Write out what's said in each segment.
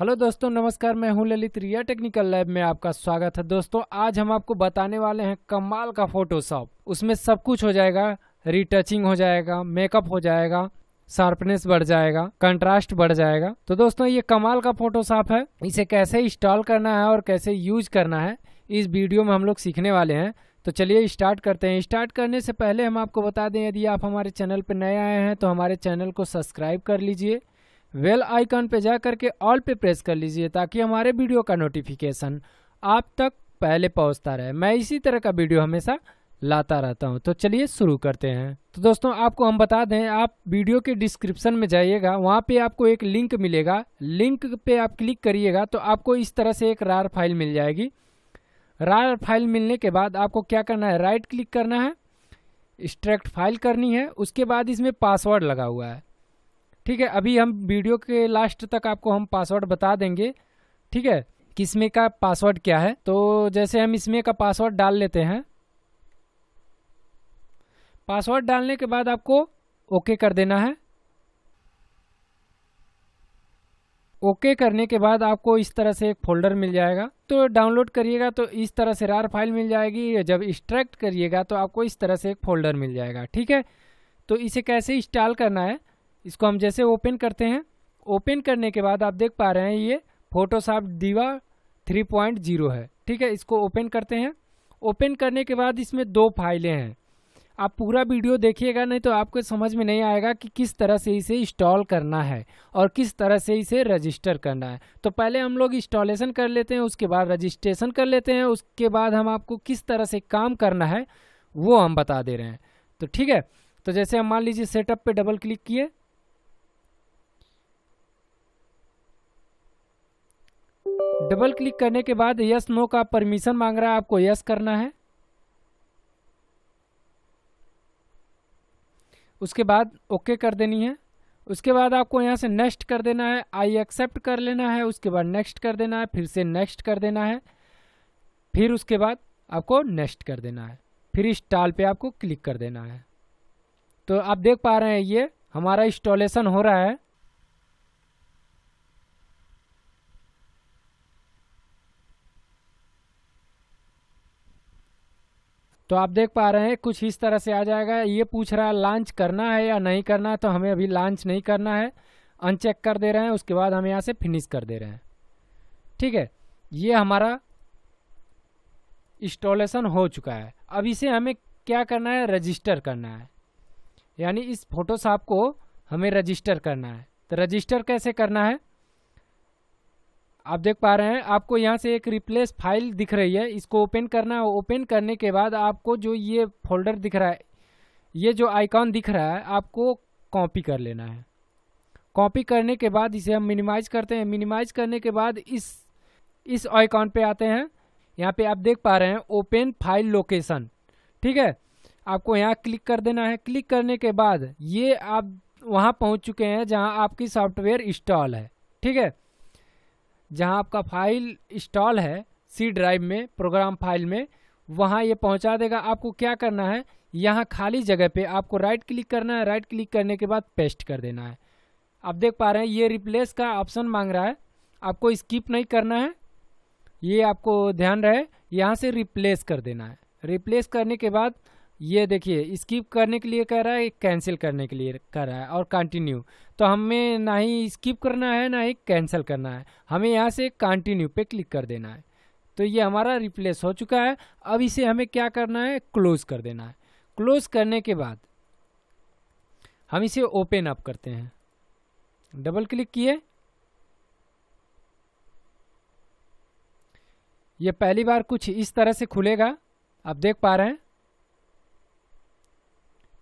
hello दोस्तों नमस्कार मैं हूं ललित रिया टेक्निकल लैब में आपका स्वागत है दोस्तों आज हम आपको बताने वाले हैं कमाल का फोटोशॉप उसमें सब कुछ हो जाएगा रिटचिंग हो जाएगा मेकअप हो जाएगा शार्पनेस बढ़ जाएगा कंट्रास्ट बढ़ जाएगा तो दोस्तों ये कमाल का फोटोशॉप है इसे कैसे इंस्टॉल करना है और कैसे यूज करना है इस वीडियो में हम लोग सीखने वाले हैं तो चलिए स्टार्ट करते हैं स्टार्ट करने से पहले हम आपको बता दें यदि आप हमारे चैनल पर नए आए हैं तो हमारे चैनल को सब्सक्राइब कर लीजिए वेल आइकन पर जा करके ऑल पे प्रेस कर लीजिए ताकि हमारे वीडियो का नोटिफिकेशन आप तक पहले पहुंचता रहे मैं इसी तरह का वीडियो हमेशा लाता रहता हूं तो चलिए शुरू करते हैं तो दोस्तों आपको हम बता दें आप वीडियो के डिस्क्रिप्शन में जाइएगा वहां पे आपको एक लिंक मिलेगा लिंक पे आप क्लिक करिएगा तो आपको इस तरह से एक रार फाइल मिल जाएगी रार फाइल मिलने के बाद आपको क्या करना है राइट क्लिक करना है एक्सट्रैक्ट फाइल करनी है उसके बाद इसमें पासवर्ड लगा हुआ है ठीक है अभी हम वीडियो के लास्ट तक आपको हम पासवर्ड बता देंगे ठीक है कि इसमें का पासवर्ड क्या है तो जैसे हम इसमें का पासवर्ड डाल लेते हैं पासवर्ड डालने के बाद आपको ओके कर देना है ओके करने के बाद आपको इस तरह से एक फोल्डर मिल जाएगा तो डाउनलोड करिएगा तो इस तरह से रार फाइल मिल जाएगी जब एक्स्ट्रैक्ट करिएगा तो आपको इस तरह से एक फोल्डर मिल जाएगा ठीक है तो इसे कैसे इंस्टॉल करना है इसको हम जैसे ओपन करते हैं ओपन करने के बाद आप देख पा रहे हैं ये फोटोशॉप दीवा 3.0 है ठीक है इसको ओपन करते हैं ओपन करने के बाद इसमें दो फाइलें हैं आप पूरा वीडियो देखिएगा नहीं तो आपको समझ में नहीं आएगा कि किस तरह से इसे इंस्टॉल करना है और किस तरह से इसे रजिस्टर करना है तो पहले हम लोग इंस्टॉलेशन कर लेते हैं उसके बाद रजिस्ट्रेशन कर लेते हैं उसके बाद हम आपको किस तरह से काम करना है वो हम बता दे रहे हैं तो ठीक है तो जैसे हम मान लीजिए सेटअप पे डबल क्लिक किए डबल क्लिक करने के बाद यस नो का परमिशन मांग रहा है आपको यस करना है उसके बाद ओके कर देनी है उसके बाद आपको यहाँ से नेक्स्ट कर देना है आई एक्सेप्ट कर लेना है उसके बाद नेक्स्ट कर देना है फिर से नेक्स्ट कर देना है फिर उसके बाद आपको नेक्स्ट कर देना है फिर इंस्टॉल पे आपको क्लिक कर देना है तो आप देख पा रहे हैं ये हमारा इंस्टॉलेशन हो रहा है तो आप देख पा रहे हैं कुछ इस तरह से आ जाएगा ये पूछ रहा है लॉन्च करना है या नहीं करना है तो हमें अभी लॉन्च नहीं करना है अनचेक कर दे रहे हैं उसके बाद हम यहाँ से फिनिश कर दे रहे हैं ठीक है ये हमारा इंस्टॉलेशन हो चुका है अब इसे हमें क्या करना है रजिस्टर करना है यानी इस फोटोशॉप को हमें रजिस्टर करना है तो रजिस्टर कैसे करना है आप देख पा रहे हैं आपको यहाँ से एक रिप्लेस फाइल दिख रही है इसको ओपन करना है ओपन करने के बाद आपको जो ये फोल्डर दिख रहा है ये जो आइकॉन दिख रहा है आपको कॉपी कर लेना है कॉपी करने के बाद इसे हम मिनिमाइज करते हैं मिनिमाइज करने के बाद इस इस आइकॉन पे आते हैं यहाँ पे आप देख पा रहे हैं ओपन फाइल लोकेशन ठीक है आपको यहाँ क्लिक कर देना है क्लिक करने के बाद ये आप वहाँ पहुँच चुके हैं जहाँ आपकी सॉफ्टवेयर इंस्टॉल है ठीक है जहां आपका फाइल इंस्टॉल है सी ड्राइव में प्रोग्राम फाइल में वहां ये पहुंचा देगा आपको क्या करना है यहाँ खाली जगह पे आपको राइट क्लिक करना है राइट क्लिक करने के बाद पेस्ट कर देना है आप देख पा रहे हैं ये रिप्लेस का ऑप्शन मांग रहा है आपको स्किप नहीं करना है ये आपको ध्यान रहे यहाँ से रिप्लेस कर देना है रिप्लेस करने के बाद ये देखिए स्किप करने के लिए कह रहा है कैंसिल करने के लिए कर रहा है और कंटिन्यू तो हमें ना ही स्किप करना है ना ही कैंसिल करना है हमें यहाँ से कंटिन्यू पे क्लिक कर देना है तो ये हमारा रिप्लेस हो चुका है अब इसे हमें क्या करना है क्लोज कर देना है क्लोज करने के बाद हम इसे ओपन अप करते हैं डबल क्लिक किए ये पहली बार कुछ इस तरह से खुलेगा आप देख पा रहे हैं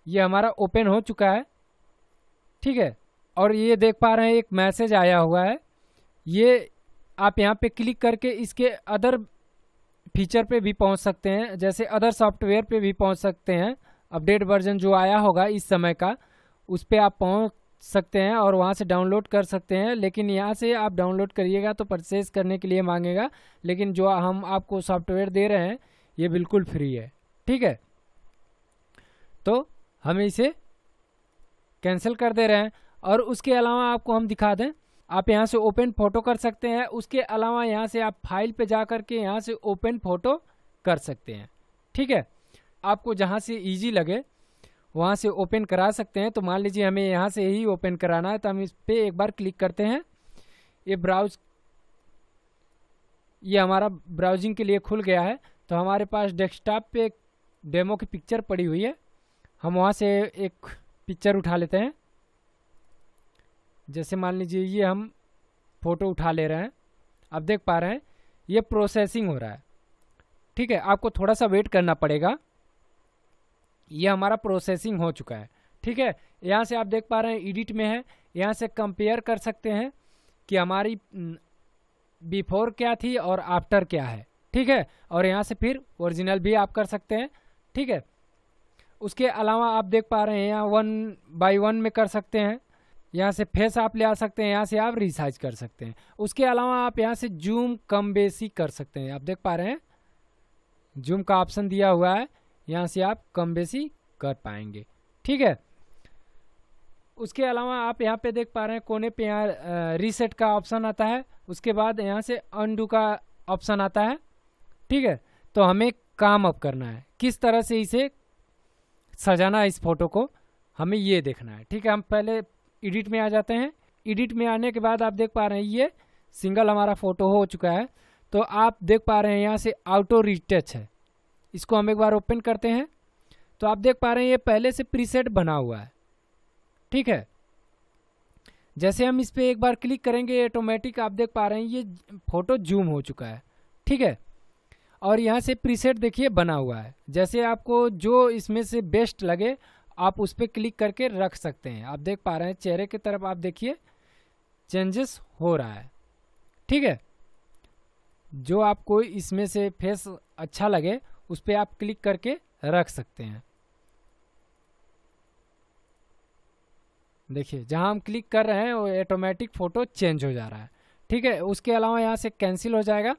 ये हमारा ओपन हो चुका है ठीक है और ये देख पा रहे हैं एक मैसेज आया हुआ है ये आप यहाँ पे क्लिक करके इसके अदर फीचर पे भी पहुँच सकते हैं जैसे अदर सॉफ्टवेयर पे भी पहुँच सकते हैं अपडेट वर्जन जो आया होगा इस समय का उस पर आप पहुँच सकते हैं और वहाँ से डाउनलोड कर सकते हैं लेकिन यहाँ से आप डाउनलोड करिएगा तो परचेज़ करने के लिए मांगेगा लेकिन जो हम आपको सॉफ्टवेयर दे रहे हैं ये बिल्कुल फ्री है ठीक है तो हमें इसे कैंसिल कर दे रहे हैं और उसके अलावा आपको हम दिखा दें आप यहाँ से ओपन फोटो कर सकते हैं उसके अलावा यहाँ से आप फाइल पे जा कर के यहाँ से ओपन फोटो कर सकते हैं ठीक है आपको जहाँ से इजी लगे वहाँ से ओपन करा सकते हैं तो मान लीजिए हमें यहाँ से ही ओपन कराना है तो हम इस पर एक बार क्लिक करते हैं ये ब्राउज ये हमारा ब्राउजिंग के लिए खुल गया है तो हमारे पास डेस्कटॉप पे डेमो की पिक्चर पड़ी हुई है हम वहाँ से एक पिक्चर उठा लेते हैं जैसे मान लीजिए ये हम फ़ोटो उठा ले रहे हैं अब देख पा रहे हैं ये प्रोसेसिंग हो रहा है ठीक है आपको थोड़ा सा वेट करना पड़ेगा ये हमारा प्रोसेसिंग हो चुका है ठीक है यहाँ से आप देख पा रहे हैं एडिट में है यहाँ से कंपेयर कर सकते हैं कि हमारी बिफोर क्या थी और आफ्टर क्या है ठीक है और यहाँ से फिर ओरिजिनल भी आप कर सकते हैं ठीक है उसके अलावा आप देख पा रहे हैं यहाँ वन बाई वन में कर सकते हैं यहाँ से फेस आप ले आ सकते हैं यहाँ से आप रिसाइज कर सकते हैं उसके अलावा आप यहाँ से जूम कम बेसी कर सकते हैं आप देख पा रहे हैं जूम का ऑप्शन दिया हुआ है यहाँ से आप कम बेसी कर पाएंगे ठीक है उसके अलावा आप यहाँ पे देख पा रहे हैं कोने पे यहाँ रीसेट का ऑप्शन आता है उसके बाद यहाँ से अनडू का ऑप्शन आता है ठीक है तो हमें काम अप करना है किस तरह से इसे सजाना है इस फोटो को हमें ये देखना है ठीक है हम पहले एडिट में आ जाते हैं एडिट में आने के बाद आप देख पा रहे हैं ये सिंगल हमारा फ़ोटो हो चुका है तो आप देख पा रहे हैं यहाँ से आउटो रिटच है इसको हम एक बार ओपन करते हैं तो आप देख पा रहे हैं ये पहले से प्रीसेट बना हुआ है ठीक है जैसे हम इस पर एक बार क्लिक करेंगे ऑटोमेटिक आप देख पा रहे हैं ये फ़ोटो जूम हो चुका है ठीक है और यहाँ से प्रीसेट देखिए बना हुआ है जैसे आपको जो इसमें से बेस्ट लगे आप उस पर क्लिक करके रख सकते हैं आप देख पा रहे हैं चेहरे की तरफ आप देखिए चेंजेस हो रहा है ठीक है जो आपको इसमें से फेस अच्छा लगे उस पर आप क्लिक करके रख सकते हैं देखिए जहां हम क्लिक कर रहे हैं वो ऑटोमेटिक फ़ोटो चेंज हो जा रहा है ठीक है उसके अलावा यहाँ से कैंसिल हो जाएगा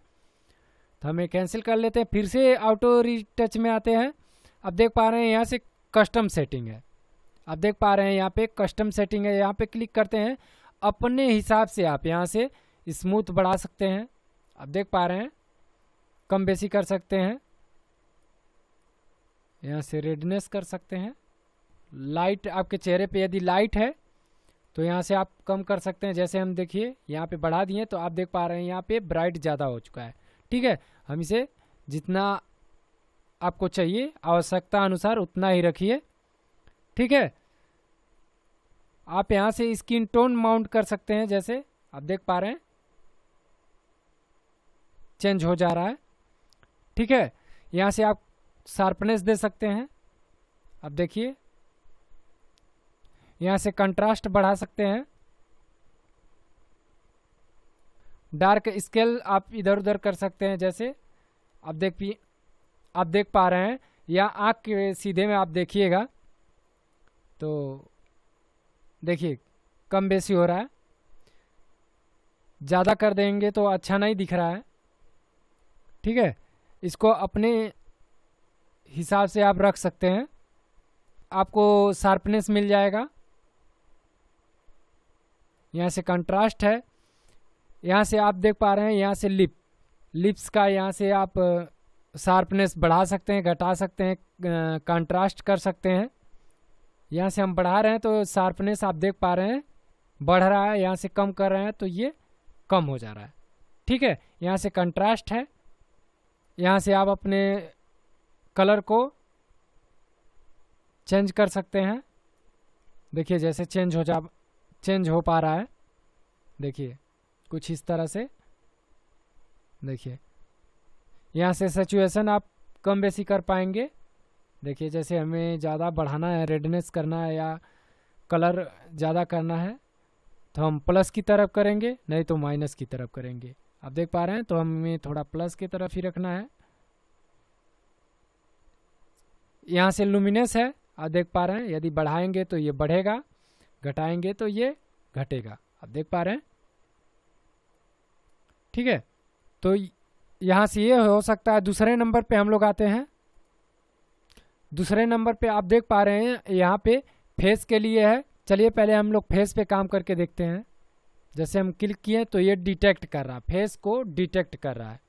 तो हमें कैंसिल कर लेते हैं फिर से ऑटो रिटच में आते हैं अब देख पा रहे हैं यहाँ से कस्टम सेटिंग है अब देख पा रहे हैं यहाँ पे कस्टम सेटिंग है यहाँ पे क्लिक करते हैं अपने हिसाब से आप यहाँ से स्मूथ बढ़ा सकते हैं अब देख पा रहे हैं कम बेसी कर सकते हैं यहाँ से रेडनेस कर सकते हैं लाइट आपके चेहरे पे यदि लाइट है तो यहाँ से आप कम कर सकते हैं जैसे हम देखिए यहाँ पे बढ़ा दिए तो आप देख पा रहे हैं यहाँ पे ब्राइट ज़्यादा हो चुका है ठीक है हम इसे जितना आपको चाहिए आवश्यकता अनुसार उतना ही रखिए ठीक है आप यहाँ से स्किन टोन माउंट कर सकते हैं जैसे आप देख पा रहे हैं चेंज हो जा रहा है ठीक है यहाँ से आप शार्पनेस दे सकते हैं आप देखिए यहाँ से कंट्रास्ट बढ़ा सकते हैं डार्क स्केल आप इधर उधर कर सकते हैं जैसे आप देख पी आप देख पा रहे हैं या आँख के सीधे में आप देखिएगा तो देखिए कम बेसी हो रहा है ज़्यादा कर देंगे तो अच्छा नहीं दिख रहा है ठीक है इसको अपने हिसाब से आप रख सकते हैं आपको शार्पनेस मिल जाएगा यहाँ से कंट्रास्ट है यहाँ से आप देख पा रहे हैं यहाँ से लिप लिप्स का यहाँ से आप शार्पनेस बढ़ा सकते हैं घटा सकते हैं कंट्रास्ट कर सकते हैं यहाँ से हम बढ़ा रहे हैं तो शार्पनेस आप देख पा रहे हैं बढ़ रहा है यहाँ से कम कर रहे हैं तो ये कम हो जा रहा है ठीक है यहाँ से कंट्रास्ट है यहाँ से आप अपने कलर को चेंज कर सकते हैं देखिए जैसे चेंज हो जा चेंज हो पा रहा है देखिए कुछ इस तरह से देखिए यहाँ से सेचुएसन आप कम बेसी कर पाएंगे देखिए जैसे हमें ज़्यादा बढ़ाना है रेडनेस करना है या कलर ज़्यादा करना है तो हम प्लस की तरफ करेंगे नहीं तो माइनस की तरफ करेंगे आप देख पा रहे हैं तो हमें थोड़ा प्लस की तरफ ही रखना है यहाँ से लुमिनस है आप देख पा रहे हैं यदि बढ़ाएंगे तो ये बढ़ेगा घटाएंगे तो ये घटेगा आप देख पा रहे हैं ठीक है तो यहाँ से ये हो सकता है दूसरे नंबर पे हम लोग आते हैं दूसरे नंबर पे आप देख पा रहे हैं यहाँ पे फेस के लिए है चलिए पहले हम लोग फेस पे काम करके देखते हैं जैसे हम क्लिक किए तो ये डिटेक्ट कर रहा है फेस को डिटेक्ट कर रहा है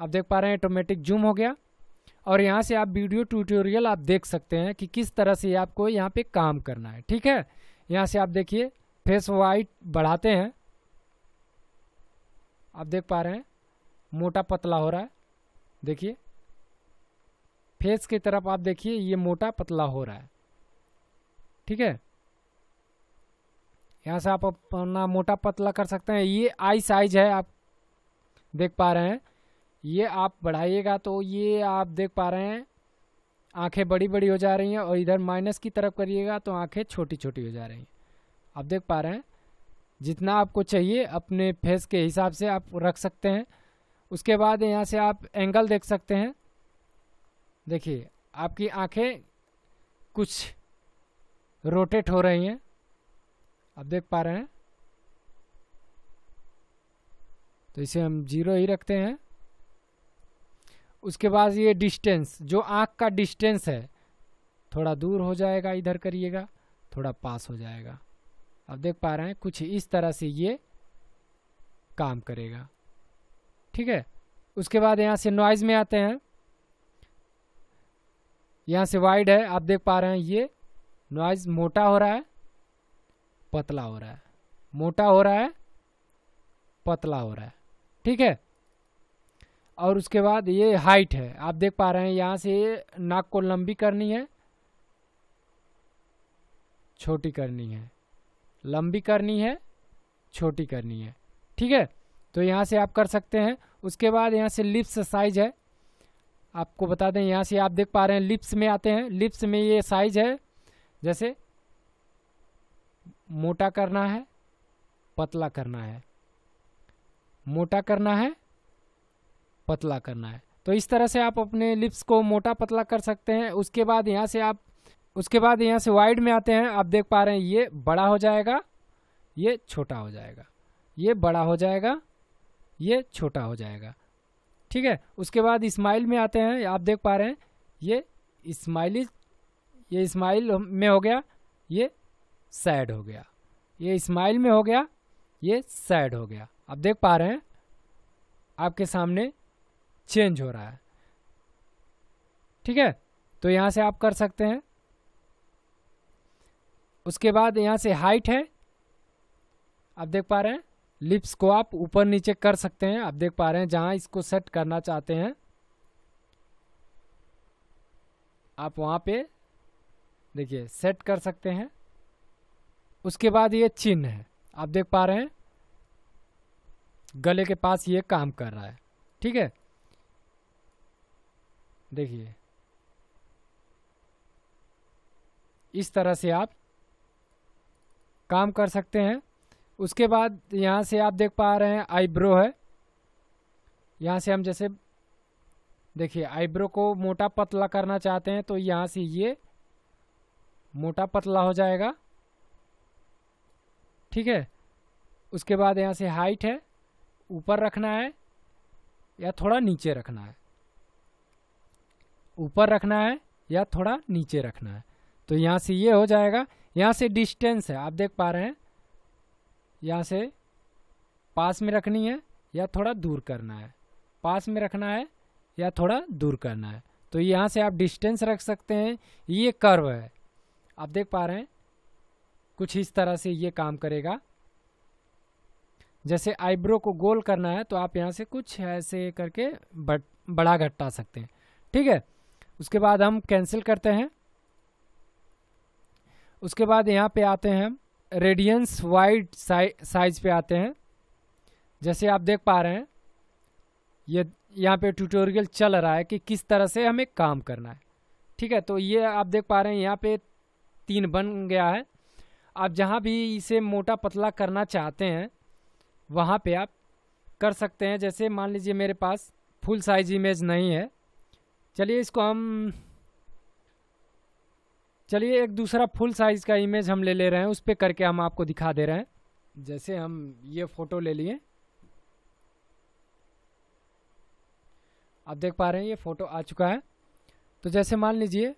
आप देख पा रहे हैं ऑटोमेटिक जूम हो गया और यहाँ से आप वीडियो ट्यूटोरियल आप देख सकते हैं कि किस तरह से आपको यहाँ पे काम करना है ठीक है यहाँ से आप देखिए फेस वाइट बढ़ाते हैं आप देख पा रहे हैं मोटा पतला हो रहा है देखिए फेस की तरफ आप देखिए ये मोटा पतला हो रहा है ठीक है यहाँ से आप अपना मोटा पतला कर सकते हैं ये आई साइज है आप देख पा रहे हैं ये आप बढ़ाइएगा तो ये आप देख पा रहे हैं आंखें बड़ी बड़ी हो जा रही हैं और इधर माइनस की तरफ करिएगा तो आंखें छोटी छोटी हो जा रही हैं आप देख पा रहे हैं जितना आपको चाहिए अपने फेस के हिसाब से आप रख सकते हैं उसके बाद यहाँ से आप एंगल देख सकते हैं देखिए आपकी आंखें कुछ रोटेट हो रही हैं आप देख पा रहे हैं तो इसे हम जीरो ही रखते हैं उसके बाद ये डिस्टेंस जो आँख का डिस्टेंस है थोड़ा दूर हो जाएगा इधर करिएगा थोड़ा पास हो जाएगा आप देख पा रहे हैं कुछ इस तरह से ये काम करेगा ठीक है उसके बाद यहाँ से नॉइज़ में आते हैं यहाँ से वाइड है आप देख पा रहे हैं ये नॉइज़ मोटा हो रहा है पतला हो रहा है मोटा हो रहा है पतला हो रहा है ठीक है और उसके बाद ये हाइट है आप देख पा रहे हैं यहाँ से ये नाक को लंबी करनी है छोटी करनी है लंबी करनी है छोटी करनी है ठीक है तो यहाँ से आप कर सकते हैं उसके बाद यहाँ से लिप्स साइज है आपको बता दें यहाँ से आप देख पा रहे हैं लिप्स में आते हैं लिप्स में ये साइज है जैसे मोटा करना है पतला करना है मोटा करना है पतला करना है तो इस तरह से आप अपने लिप्स को मोटा पतला कर सकते हैं उसके बाद यहाँ से आप उसके बाद यहाँ से वाइड में आते हैं आप देख पा रहे हैं ये बड़ा हो जाएगा ये छोटा हो जाएगा ये बड़ा हो जाएगा ये छोटा हो जाएगा ठीक है उसके बाद इस्माइल में आते हैं आप देख पा रहे हैं ये इस्माइली ये इस्माइल में हो गया ये सैड हो गया ये इस्माइल में हो गया ये सैड हो गया आप देख पा रहे हैं आपके सामने चेंज हो रहा है ठीक है तो यहाँ से आप कर सकते हैं उसके बाद यहाँ से हाइट है आप देख पा रहे हैं लिप्स को आप ऊपर नीचे कर सकते हैं आप देख पा रहे हैं जहाँ इसको सेट करना चाहते हैं आप वहाँ पे देखिए सेट कर सकते हैं उसके बाद ये चिन्ह है आप देख पा रहे हैं गले के पास ये काम कर रहा है ठीक है देखिए इस तरह से आप काम कर सकते हैं उसके बाद यहाँ से आप देख पा रहे हैं आईब्रो है यहाँ से हम जैसे देखिए आईब्रो को मोटा पतला करना चाहते हैं तो यहाँ से ये मोटा पतला हो जाएगा ठीक है उसके बाद यहाँ से हाइट है ऊपर रखना है या थोड़ा नीचे रखना है ऊपर रखना है या थोड़ा नीचे रखना है तो यहाँ से ये हो जाएगा यहाँ से डिस्टेंस है आप देख पा रहे हैं यहाँ से पास में रखनी है या थोड़ा दूर करना है पास में रखना है या थोड़ा दूर करना है तो यहाँ से आप डिस्टेंस रख सकते हैं ये कर्व है आप देख पा रहे हैं कुछ इस तरह से ये काम करेगा जैसे आईब्रो को गोल करना है तो आप यहाँ से कुछ ऐसे करके बड़, बड़ा घटा सकते हैं ठीक है उसके बाद हम कैंसिल करते हैं उसके बाद यहाँ पे आते हैं रेडियंस वाइड साइज पे आते हैं जैसे आप देख पा रहे हैं ये यहाँ पे ट्यूटोरियल चल रहा है कि किस तरह से हमें काम करना है ठीक है तो ये आप देख पा रहे हैं यहाँ पे तीन बन गया है आप जहाँ भी इसे मोटा पतला करना चाहते हैं वहाँ पे आप कर सकते हैं जैसे मान लीजिए मेरे पास फुल साइज इमेज नहीं है चलिए इसको हम चलिए एक दूसरा फुल साइज़ का इमेज हम ले ले रहे हैं उस पर करके हम आपको दिखा दे रहे हैं जैसे हम ये फ़ोटो ले लिए आप देख पा रहे हैं ये फ़ोटो आ चुका है तो जैसे मान लीजिए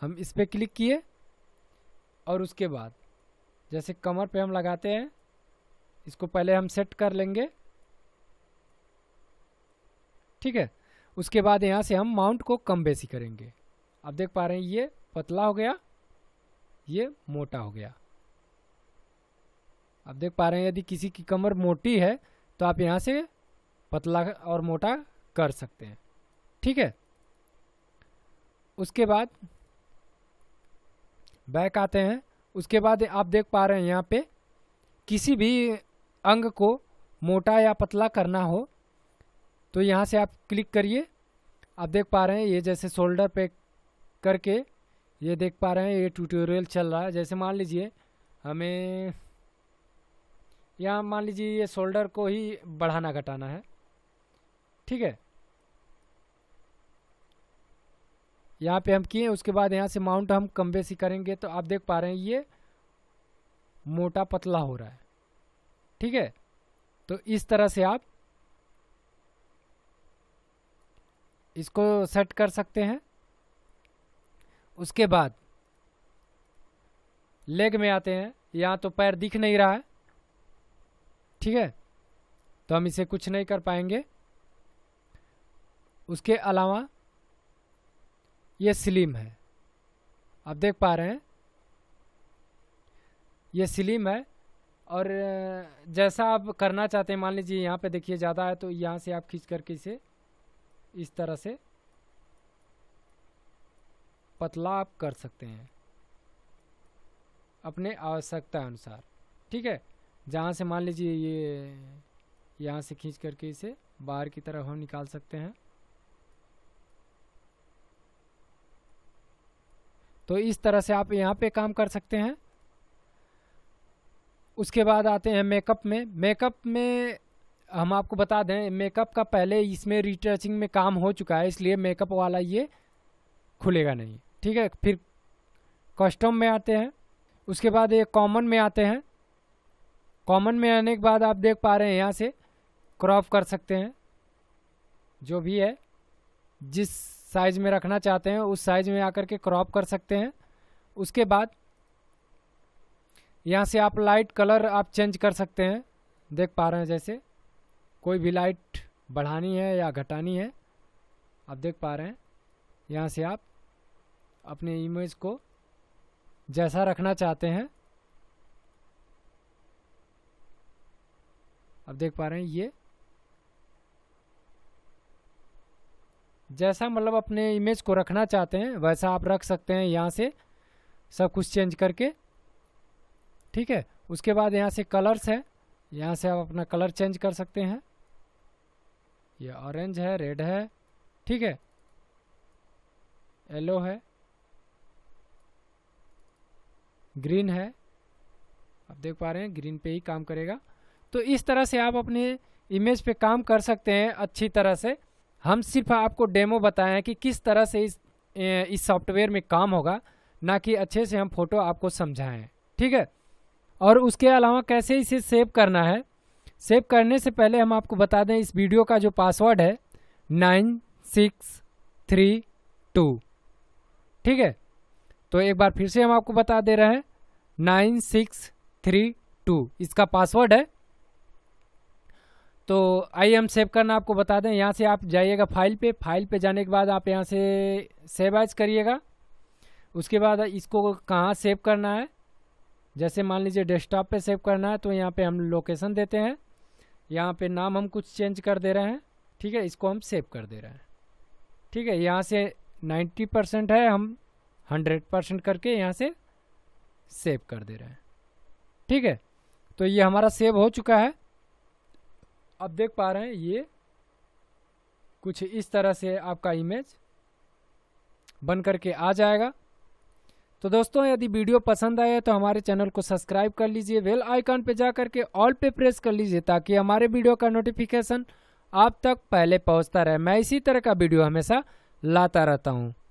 हम इस पर क्लिक किए और उसके बाद जैसे कमर पे हम लगाते हैं इसको पहले हम सेट कर लेंगे ठीक है उसके बाद यहाँ से हम माउंट को कम बेसी करेंगे आप देख पा रहे हैं ये पतला हो गया ये मोटा हो गया आप देख पा रहे हैं यदि किसी की कमर मोटी है तो आप यहाँ से पतला और मोटा कर सकते हैं ठीक है उसके बाद बैक आते हैं उसके बाद आप देख पा रहे हैं यहाँ पे किसी भी अंग को मोटा या पतला करना हो तो यहाँ से आप क्लिक करिए आप देख पा रहे हैं ये जैसे शोल्डर पे करके ये देख पा रहे हैं ये ट्यूटोरियल चल रहा है जैसे मान लीजिए हमें यहाँ मान लीजिए ये शोल्डर को ही बढ़ाना घटाना है ठीक है यहाँ पे हम किए उसके बाद यहाँ से माउंट हम कम बेसी करेंगे तो आप देख पा रहे हैं ये मोटा पतला हो रहा है ठीक है तो इस तरह से आप इसको सेट कर सकते हैं उसके बाद लेग में आते हैं यहाँ तो पैर दिख नहीं रहा है ठीक है तो हम इसे कुछ नहीं कर पाएंगे उसके अलावा ये स्लिम है आप देख पा रहे हैं ये स्लिम है और जैसा आप करना चाहते हैं मान लीजिए यहाँ पे देखिए ज़्यादा है तो यहाँ से आप खींच करके इसे इस तरह से पतला आप कर सकते हैं अपने आवश्यकता अनुसार ठीक है जहाँ से मान लीजिए ये यहाँ से खींच करके इसे बाहर की तरफ हम निकाल सकते हैं तो इस तरह से आप यहाँ पे काम कर सकते हैं उसके बाद आते हैं मेकअप में मेकअप में हम आपको बता दें मेकअप का पहले इसमें रिटचिंग में काम हो चुका है इसलिए मेकअप वाला ये खुलेगा नहीं ठीक है फिर कस्टम में आते हैं उसके बाद ये कॉमन में आते हैं कॉमन में आने के बाद आप देख पा रहे हैं यहाँ से क्रॉप कर सकते हैं जो भी है जिस साइज में रखना चाहते हैं उस साइज में आकर के क्रॉप कर सकते हैं उसके बाद यहाँ से आप लाइट कलर आप चेंज कर सकते हैं देख पा रहे हैं जैसे कोई भी लाइट बढ़ानी है या घटानी है आप देख पा रहे हैं यहाँ से आप अपने इमेज को जैसा रखना चाहते हैं आप देख पा रहे हैं ये जैसा मतलब अपने इमेज को रखना चाहते हैं वैसा आप रख सकते हैं यहाँ से सब कुछ चेंज करके ठीक है उसके बाद यहाँ से कलर्स है यहाँ से आप अपना कलर चेंज कर सकते हैं ये ऑरेंज है रेड है ठीक है येलो है ग्रीन है आप देख पा रहे हैं ग्रीन पे ही काम करेगा तो इस तरह से आप अपने इमेज पे काम कर सकते हैं अच्छी तरह से हम सिर्फ आपको डेमो बताए हैं कि किस तरह से इस इस सॉफ्टवेयर में काम होगा ना कि अच्छे से हम फोटो आपको समझाएं ठीक है और उसके अलावा कैसे इसे सेव करना है सेव करने से पहले हम आपको बता दें इस वीडियो का जो पासवर्ड है नाइन सिक्स थ्री टू ठीक है तो एक बार फिर से हम आपको बता दे रहे हैं नाइन सिक्स थ्री टू इसका पासवर्ड है तो आई हम सेव करना आपको बता दें यहाँ से आप जाइएगा फाइल पे फाइल पे जाने के बाद आप यहाँ से सेव एज करिएगा उसके बाद इसको कहाँ सेव करना है जैसे मान लीजिए डेस्कटॉप पे सेव करना है तो यहाँ पे हम लोकेशन देते हैं यहाँ पे नाम हम कुछ चेंज कर दे रहे हैं ठीक है इसको हम सेव कर दे रहे हैं ठीक है यहाँ से नाइन्टी परसेंट है हम हंड्रेड परसेंट करके यहाँ से सेव कर दे रहे हैं ठीक है तो ये हमारा सेव हो चुका है अब देख पा रहे हैं ये कुछ इस तरह से आपका इमेज बन करके आ जाएगा तो दोस्तों यदि वीडियो पसंद आए तो हमारे चैनल को सब्सक्राइब कर लीजिए बेल आइकन पे जा करके ऑल पे प्रेस कर लीजिए ताकि हमारे वीडियो का नोटिफिकेशन आप तक पहले पहुंचता रहे मैं इसी तरह का वीडियो हमेशा लाता रहता हूं